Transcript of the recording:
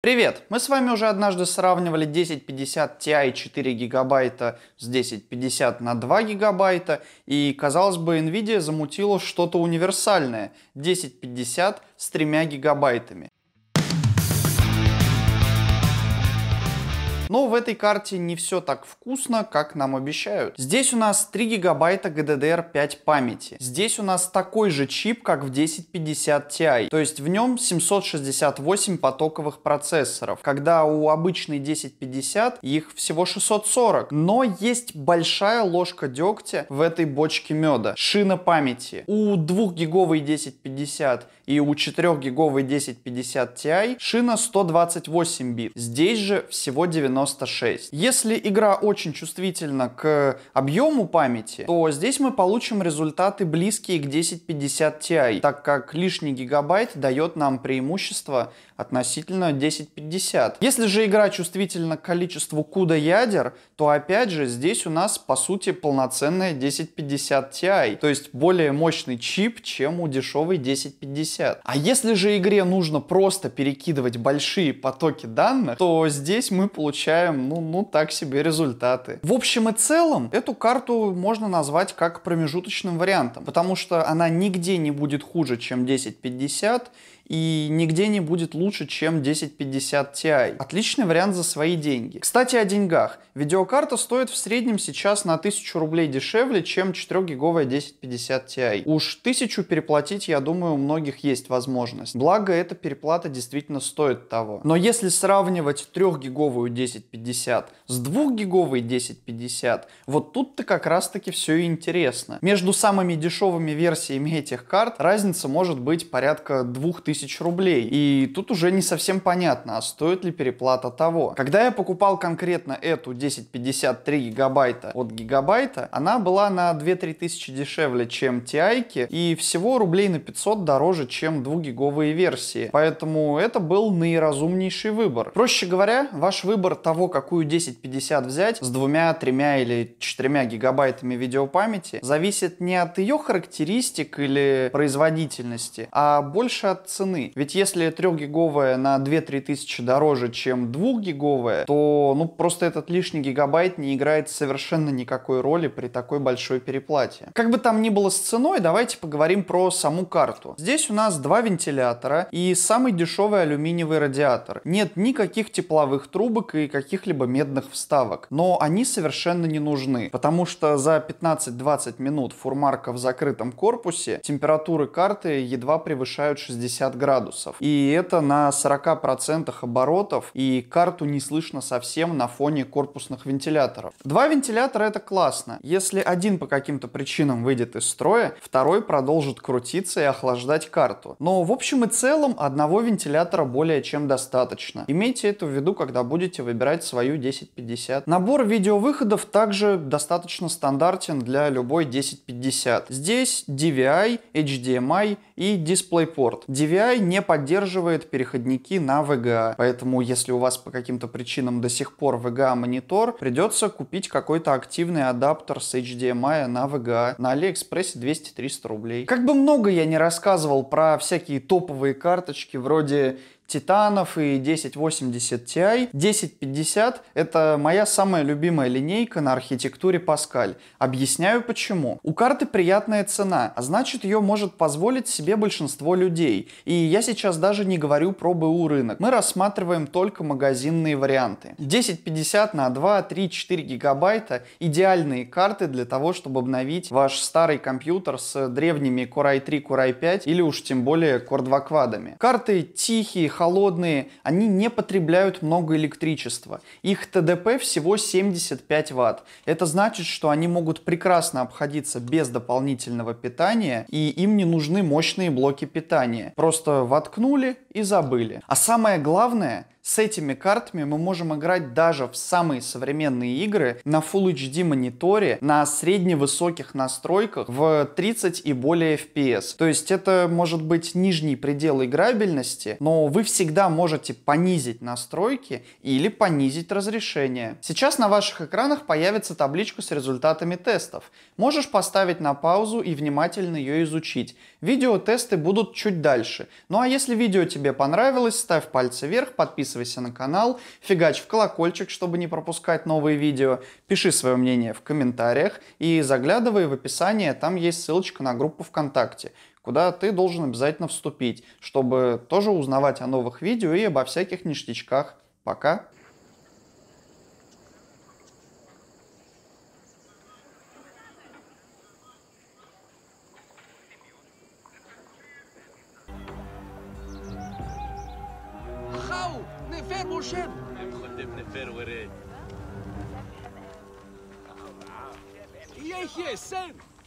Привет! Мы с вами уже однажды сравнивали 1050 Ti 4 гигабайта с 1050 на 2 гигабайта, и, казалось бы, Nvidia замутила что-то универсальное – 1050 с 3 гигабайтами. Но в этой карте не все так вкусно, как нам обещают. Здесь у нас 3 гигабайта GDDR5 памяти. Здесь у нас такой же чип, как в 1050 Ti, то есть в нем 768 потоковых процессоров, когда у обычной 1050 их всего 640. Но есть большая ложка дегтя в этой бочке меда. Шина памяти. У 2 гиговой 1050 и у 4 гиговой 1050 Ti шина 128 бит. Здесь же всего 90 96. Если игра очень чувствительна к объему памяти, то здесь мы получим результаты близкие к 1050 Ti, так как лишний гигабайт дает нам преимущество относительно 1050. Если же игра чувствительна к количеству CUDA ядер, то опять же здесь у нас по сути полноценная 1050 Ti, то есть более мощный чип, чем у дешевой 1050. А если же игре нужно просто перекидывать большие потоки данных, то здесь мы получаем получаем, ну, ну так себе результаты. В общем и целом, эту карту можно назвать как промежуточным вариантом, потому что она нигде не будет хуже, чем 1050, и нигде не будет лучше, чем 1050 Ti. Отличный вариант за свои деньги. Кстати, о деньгах. Видеокарта стоит в среднем сейчас на 1000 рублей дешевле, чем 4-гиговая 1050 Ti. Уж 1000 переплатить, я думаю, у многих есть возможность. Благо, эта переплата действительно стоит того. Но если сравнивать 3-гиговую 1050 с 2-гиговой 1050, вот тут-то как раз-таки все и интересно. Между самыми дешевыми версиями этих карт разница может быть порядка 2000 тысяч рублей. И тут уже не совсем понятно, а стоит ли переплата того. Когда я покупал конкретно эту 1053 гигабайта от гигабайта, она была на 2-3 тысячи дешевле, чем ti и всего рублей на 500 дороже, чем 2-гиговые версии. Поэтому это был наиразумнейший выбор. Проще говоря, ваш выбор того, какую 1050 взять с двумя, тремя или четырьмя гигабайтами видеопамяти, зависит не от ее характеристик или производительности, а больше от цены цены. Ведь если 3-гиговая на 2-3 тысячи дороже, чем 2-гиговая, то ну просто этот лишний гигабайт не играет совершенно никакой роли при такой большой переплате. Как бы там ни было с ценой, давайте поговорим про саму карту. Здесь у нас два вентилятора и самый дешевый алюминиевый радиатор. Нет никаких тепловых трубок и каких-либо медных вставок, но они совершенно не нужны, потому что за 15-20 минут фурмарка в закрытом корпусе температуры карты едва превышают 60 градусов. И это на 40% оборотов, и карту не слышно совсем на фоне корпусных вентиляторов. Два вентилятора это классно. Если один по каким-то причинам выйдет из строя, второй продолжит крутиться и охлаждать карту. Но в общем и целом одного вентилятора более чем достаточно. Имейте это в виду, когда будете выбирать свою 1050. Набор видеовыходов также достаточно стандартен для любой 1050. Здесь DVI, HDMI и DisplayPort. DVI PCI не поддерживает переходники на VGA, поэтому если у вас по каким-то причинам до сих пор VGA монитор, придется купить какой-то активный адаптер с HDMI на VGA на AliExpress 200-300 рублей. Как бы много я не рассказывал про всякие топовые карточки вроде Титанов и 1080 Ti. 1050 — это моя самая любимая линейка на архитектуре Pascal. Объясняю почему. У карты приятная цена, а значит ее может позволить себе большинство людей. И я сейчас даже не говорю про БУ рынок. Мы рассматриваем только магазинные варианты. 1050 на 2, 3, 4 гигабайта — идеальные карты для того, чтобы обновить ваш старый компьютер с древними Core i3, Core i5 или уж тем более Core 2 квадами. Карты тихие, холодные, они не потребляют много электричества. Их ТДП всего 75 ватт. Это значит, что они могут прекрасно обходиться без дополнительного питания, и им не нужны мощные блоки питания. Просто воткнули и забыли. А самое главное – с этими картами мы можем играть даже в самые современные игры на Full HD мониторе на средневысоких настройках в 30 и более FPS. То есть это может быть нижний предел играбельности, но вы всегда можете понизить настройки или понизить разрешение. Сейчас на ваших экранах появится табличка с результатами тестов. Можешь поставить на паузу и внимательно ее изучить. Видеотесты будут чуть дальше. Ну а если видео тебе понравилось, ставь пальцы вверх, подписывайся подписывайся на канал, фигач в колокольчик, чтобы не пропускать новые видео, пиши свое мнение в комментариях и заглядывай в описание, там есть ссылочка на группу ВКонтакте, куда ты должен обязательно вступить, чтобы тоже узнавать о новых видео и обо всяких ништячках. Пока! نفير مرشد مخدم نفير وريد يا يا سن